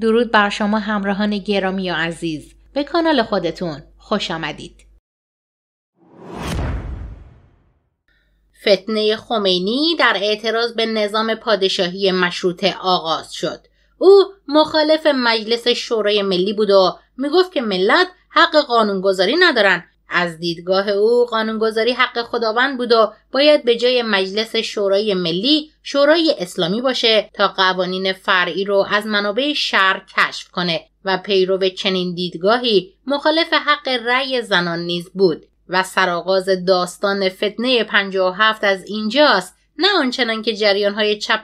درود بر شما همراهان گرامی و عزیز به کانال خودتون خوش آمدید فتنه خمینی در اعتراض به نظام پادشاهی مشروطه آغاز شد او مخالف مجلس شورای ملی بود و میگفت که ملت حق قانونگذاری ندارن از دیدگاه او قانونگذاری حق خداوند بود و باید به جای مجلس شورای ملی شورای اسلامی باشه تا قوانین فرعی رو از منابع شهر کشف کنه و پیرو چنین دیدگاهی مخالف حق رأی زنان نیز بود و سرآغاز داستان فتنه 57 از اینجاست نه آنچنان که های چپ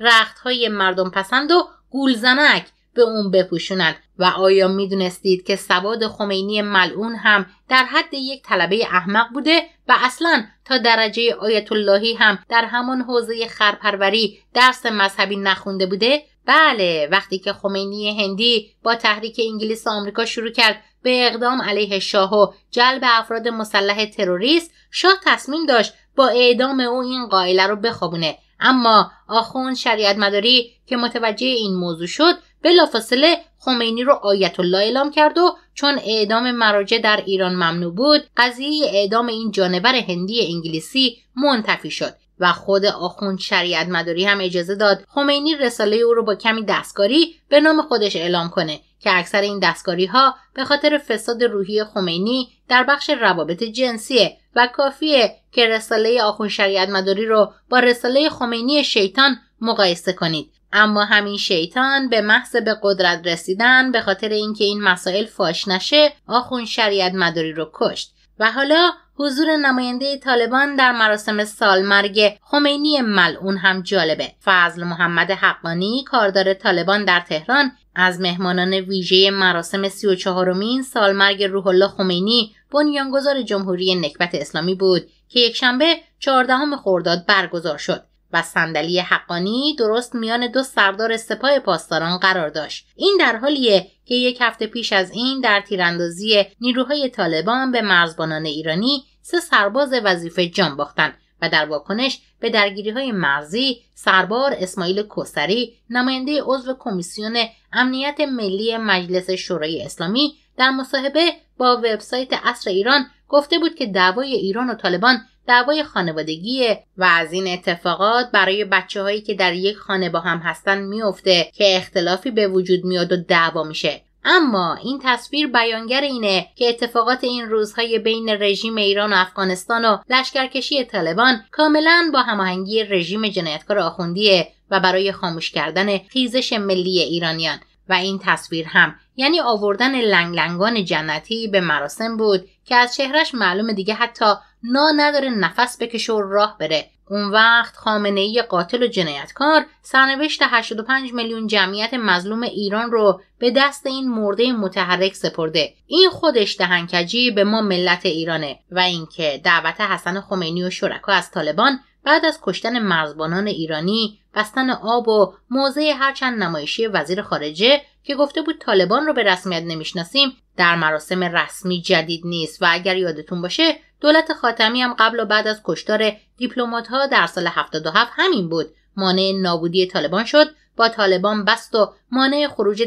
رخت های مردم پسند و گولزنک به اون بپوشونن و آیا میدونستید که سواد خمینی ملعون هم در حد یک طلبه احمق بوده و اصلا تا درجه آیت اللهی هم در همان حوزه خرپروری درس مذهبی نخونده بوده بله وقتی که خمینی هندی با تحریک انگلیس و آمریکا شروع کرد به اقدام علیه شاه و جلب افراد مسلح تروریست شاه تصمیم داشت با اعدام او این قائله رو بخوابونه اما آخون شریعت مداری که متوجه این موضوع شد بلافاصله خمینی رو آیت الله اعلام کرد و چون اعدام مراجع در ایران ممنوع بود قضیه اعدام این جانور هندی انگلیسی منتفی شد و خود آخوند شریعت مداری هم اجازه داد خمینی رساله او رو با کمی دستکاری به نام خودش اعلام کنه که اکثر این دستکاری ها به خاطر فساد روحی خمینی در بخش روابط جنسیه و کافیه که رساله آخوند شریعت مداری رو با رساله خمینی شیطان مقایسه کنید اما همین شیطان به محض به قدرت رسیدن به خاطر اینکه این مسائل فاش نشه آخون شریعت مداری رو کشت و حالا حضور نماینده طالبان در مراسم سالمرگ خمینی ملعون هم جالبه فضل محمد حقانی کاردار طالبان در تهران از مهمانان ویژه مراسم سی و سالمرگ روح الله خمینی بنیانگذار جمهوری نکبت اسلامی بود که یکشنبه چهاردهم خرداد برگزار شد و صندلی حقانی درست میان دو سردار سپاه پاسداران قرار داشت این در حالیه که یک هفته پیش از این در تیراندازی نیروهای طالبان به مرزبانان ایرانی سه سرباز وظیفه جان باختند و در واکنش به درگیری های مرزی سربار اسماعیل کوسری نماینده عضو کمیسیون امنیت ملی مجلس شورای اسلامی در مصاحبه با وبسایت اصر ایران گفته بود که دعوای ایران و طالبان دعوای خانوادگیه و از این اتفاقات برای بچه هایی که در یک خانه با هم هستن میفته که اختلافی به وجود میاد و دعوا میشه اما این تصویر بیانگر اینه که اتفاقات این روزهای بین رژیم ایران و افغانستان و لشکرکشی طالبان کاملا با هماهنگی رژیم جنایتکار آخوندیه و برای خاموش کردن خیزش ملی ایرانیان و این تصویر هم یعنی آوردن لنگلنگان جنتی به مراسم بود که از چهرش معلوم دیگه حتی نا نداره نفس بکشه و راه بره اون وقت خامنه ای قاتل و جنایتکار سرنوشت 85 میلیون جمعیت مظلوم ایران رو به دست این مرده متحرک سپرده این خودش دهنکجی به ما ملت ایرانه و اینکه دعوت حسن خمینی و شرکا از طالبان بعد از کشتن مرزبانان ایرانی بستن آب و موضع هرچند نمایشی وزیر خارجه که گفته بود طالبان رو به رسمیت نمیشناسیم در مراسم رسمی جدید نیست و اگر یادتون باشه دولت خاتمی هم قبل و بعد از کشتار ها در سال 77 همین بود مانع نابودی طالبان شد با طالبان بست و مانع خروج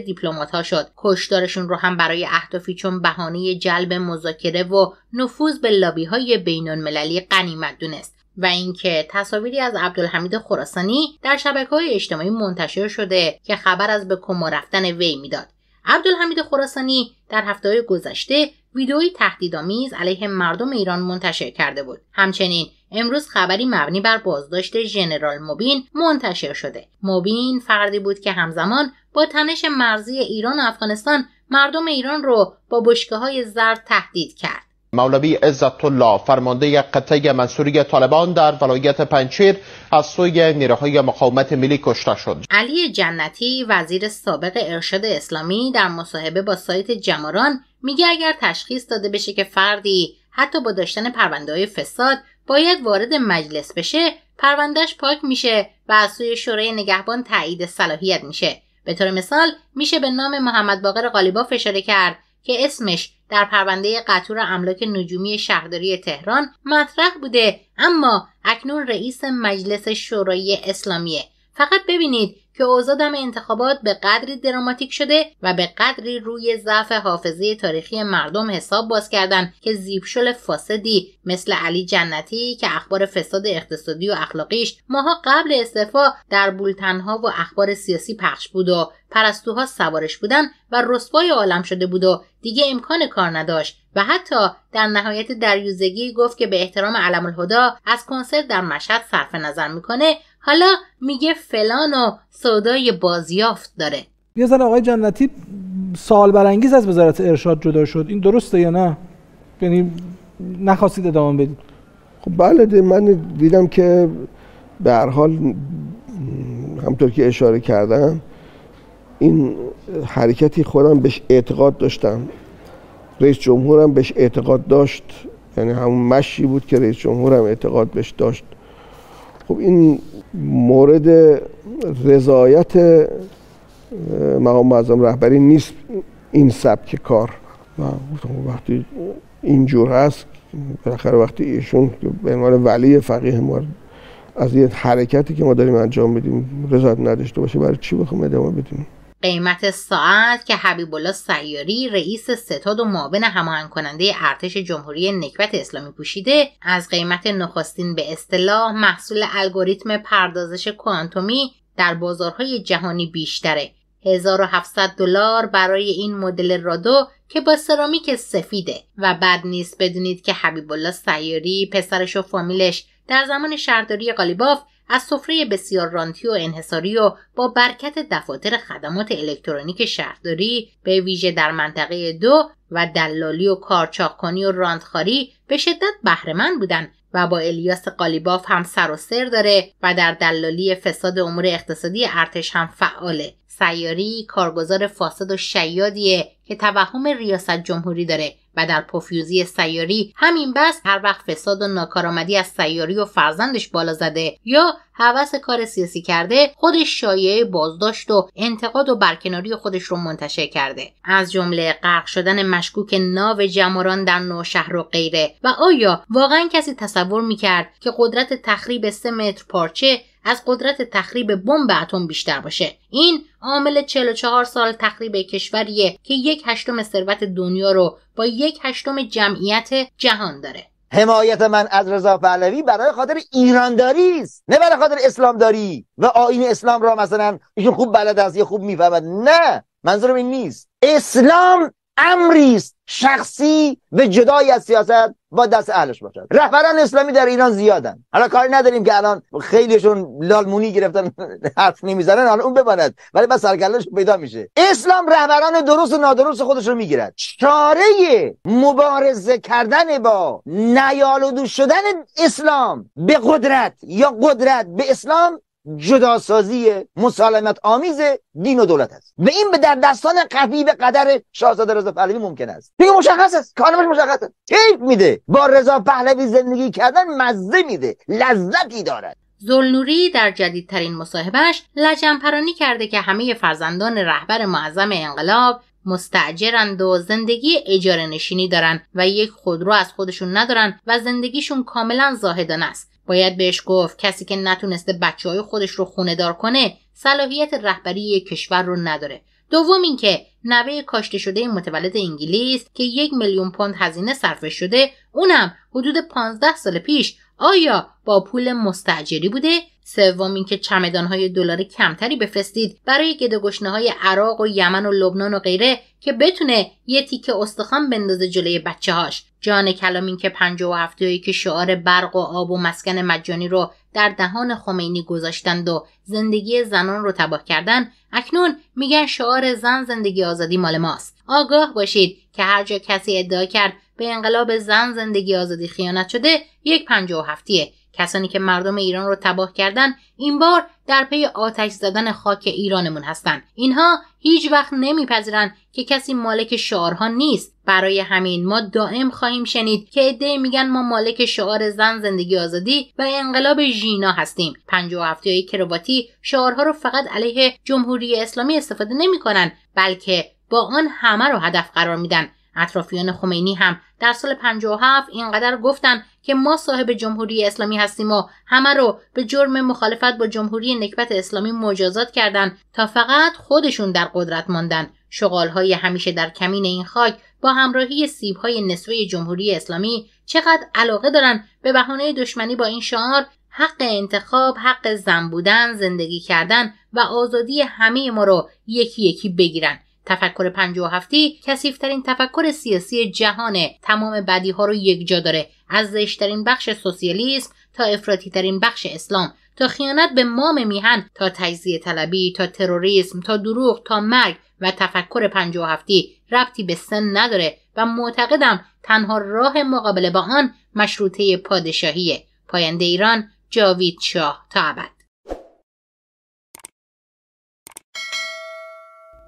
ها شد کشتارشون رو هم برای اهدافی چون بهانه جلب مذاکره و نفوذ به لابی‌های بین‌المللی غنیمت دونست و اینکه تصاویری از عبدالحمید خراسانی در شبکه های اجتماعی منتشر شده که خبر از به کما رفتن وی میداد عبدالحمید خراسانی در هفته گذشته ویدئوی تهدیدآمیز علیه مردم ایران منتشر کرده بود همچنین امروز خبری مبنی بر بازداشت ژنرال مبین منتشر شده مبین فردی بود که همزمان با تنش مرزی ایران و افغانستان مردم ایران رو با بشکه های زرد تهدید کرد مولوی عزت الله فرمانده قطعه منصوری طالبان در ولایت پنچیر از سوی نیروهای مقاومت ملی کشته شد علی جنتی وزیر سابق ارشاد اسلامی در مصاحبه با سایت جماران میگه اگر تشخیص داده بشه که فردی حتی با داشتن پرونده های فساد باید وارد مجلس بشه پروندهش پاک میشه و از سوی شورای نگهبان تایید صلاحیت میشه به طور مثال میشه به نام محمد باقر قالیباف اشاره کرد که اسمش در پرونده قطور املاک نجومی شهرداری تهران مطرح بوده اما اکنون رئیس مجلس شورای اسلامیه فقط ببینید که اوضاع انتخابات به قدری دراماتیک شده و به قدری روی ضعف حافظه تاریخی مردم حساب باز کردن که زیبشل فاسدی مثل علی جنتی که اخبار فساد اقتصادی و اخلاقیش ماها قبل استعفا در بولتنها و اخبار سیاسی پخش بود و پرستوها سوارش بودن و رسوای عالم شده بود و دیگه امکان کار نداشت و حتی در نهایت دریوزگی گفت که به احترام علم الهدا از کنسرت در مشهد صرف نظر میکنه حالا میگه فلان و بازیافت داره یه زن آقای جنتی سال برانگیز از وزارت ارشاد جدا شد این درسته یا نه یعنی نخواستید ادامه بدید خب بله من دیدم که به هر حال همطور که اشاره کردم این حرکتی خودم بهش اعتقاد داشتم رئیس جمهورم بهش اعتقاد داشت یعنی همون مشی بود که رئیس جمهورم اعتقاد بهش داشت خب این مورد رضایت مقام معظم رهبری نیست این سبک کار و خب وقتی اینجور هست بالاخره وقتی ایشون به عنوان ولی فقیه ما از یه حرکتی که ما داریم انجام میدیم رضایت نداشته باشه برای چی بخوام ادامه بدیم قیمت ساعت که حبیب الله سیاری رئیس ستاد و معاون هماهنگ کننده ارتش جمهوری نکبت اسلامی پوشیده از قیمت نخستین به اصطلاح محصول الگوریتم پردازش کوانتومی در بازارهای جهانی بیشتره 1700 دلار برای این مدل رادو که با سرامیک سفیده و بد نیست بدونید که حبیب الله سیاری پسرش و فامیلش در زمان شهرداری قالیباف از سفره بسیار رانتی و انحصاری و با برکت دفاتر خدمات الکترونیک شهرداری به ویژه در منطقه دو و دلالی و کارچاکانی و رانتخاری به شدت بهرهمند بودند و با الیاس قالیباف هم سر و سر داره و در دلالی فساد امور اقتصادی ارتش هم فعاله سیاری کارگزار فاسد و شیادیه که توهم ریاست جمهوری داره و در پوفیوزی سیاری همین بس هر وقت فساد و ناکارآمدی از سیاری و فرزندش بالا زده یا حوث کار سیاسی کرده خودش شایعه بازداشت و انتقاد و برکناری خودش رو منتشر کرده از جمله غرق شدن مشکوک ناو جماران در نوشهر و غیره و آیا واقعا کسی تصور میکرد که قدرت تخریب سه متر پارچه از قدرت تخریب بمب اتم بیشتر باشه این عامل 44 سال تخریب کشوریه که یک هشتم ثروت دنیا رو با یک هشتم جمعیت جهان داره حمایت من از رضا پهلوی برای خاطر ایرانداری است نه برای خاطر اسلامداری و آین اسلام را مثلا ایشون خوب بلد است یا خوب میفهمد نه منظورم این نیست اسلام امری شخصی به جدای از سیاست با دست اهلش باشد رهبران اسلامی در ایران زیادن حالا کاری نداریم که الان خیلیشون لالمونی گرفتن حرف نمیزنن حالا اون بماند ولی بس سرگلش پیدا میشه اسلام رهبران درست و نادرست خودش رو میگیرد چاره مبارزه کردن با نیالودو شدن اسلام به قدرت یا قدرت به اسلام جداسازی مسالمت آمیز دین و دولت است و این به در دستان قوی به قدر شاهزاده رضا پهلوی ممکن است دیگه مشخص است کارمش مشخص است کیف میده با رضا پهلوی زندگی کردن مزه میده لذتی دارد زلنوری در جدیدترین مصاحبهش لجنپرانی کرده که همه فرزندان رهبر معظم انقلاب مستعجرند و زندگی اجاره نشینی دارند و یک خودرو از خودشون ندارند و زندگیشون کاملا زاهدانه است باید بهش گفت کسی که نتونسته بچه های خودش رو خونه دار کنه صلاحیت رهبری یک کشور رو نداره دوم اینکه نوه کاشته شده متولد انگلیس که یک میلیون پوند هزینه صرف شده اونم حدود 15 سال پیش آیا با پول مستجری بوده سوم اینکه چمدانهای دلار کمتری بفرستید برای های عراق و یمن و لبنان و غیره که بتونه یه تیکه استخوان بندازه جلوی بچه هاش جان کلام این که پنج و هفتهایی که شعار برق و آب و مسکن مجانی رو در دهان خمینی گذاشتند و زندگی زنان رو تباه کردن اکنون میگن شعار زن زندگی آزادی مال ماست آگاه باشید که هر جا کسی ادعا کرد به انقلاب زن زندگی آزادی خیانت شده یک پنج و هفتیه کسانی که مردم ایران رو تباه کردن این بار در پی آتش زدن خاک ایرانمون هستن اینها هیچ وقت نمیپذیرن که کسی مالک شعارها نیست برای همین ما دائم خواهیم شنید که عده میگن ما مالک شعار زن زندگی آزادی و انقلاب ژینا هستیم پنج و هفته کرواتی شعارها رو فقط علیه جمهوری اسلامی استفاده نمیکنن بلکه با آن همه رو هدف قرار میدن اطرافیان خمینی هم در سال 57 اینقدر گفتن که ما صاحب جمهوری اسلامی هستیم و همه رو به جرم مخالفت با جمهوری نکبت اسلامی مجازات کردند تا فقط خودشون در قدرت ماندن شغالهای همیشه در کمین این خاک با همراهی سیبهای نسوی جمهوری اسلامی چقدر علاقه دارن به بهانه دشمنی با این شعار حق انتخاب، حق زن بودن، زندگی کردن و آزادی همه ما رو یکی یکی بگیرن تفکر 57 کسیفترین تفکر سیاسی جهان تمام بدی ها رو جا داره از زشترین بخش سوسیالیسم تا افراطی ترین بخش اسلام تا خیانت به مام میهن تا تجزیه طلبی تا تروریسم تا دروغ تا مرگ و تفکر 57 ربطی به سن نداره و معتقدم تنها راه مقابله با آن مشروطه پادشاهیه پاینده ایران جاوید شاه تا